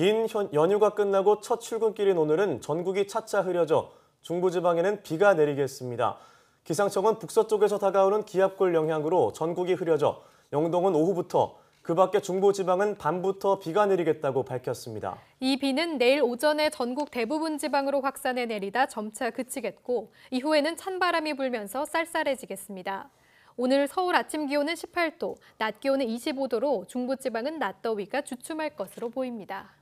긴 연휴가 끝나고 첫 출근길인 오늘은 전국이 차차 흐려져 중부지방에는 비가 내리겠습니다. 기상청은 북서쪽에서 다가오는 기압골 영향으로 전국이 흐려져 영동은 오후부터 그 밖에 중부지방은 밤부터 비가 내리겠다고 밝혔습니다. 이 비는 내일 오전에 전국 대부분 지방으로 확산해 내리다 점차 그치겠고 이후에는 찬바람이 불면서 쌀쌀해지겠습니다. 오늘 서울 아침 기온은 18도, 낮 기온은 25도로 중부지방은 낮더위가 주춤할 것으로 보입니다.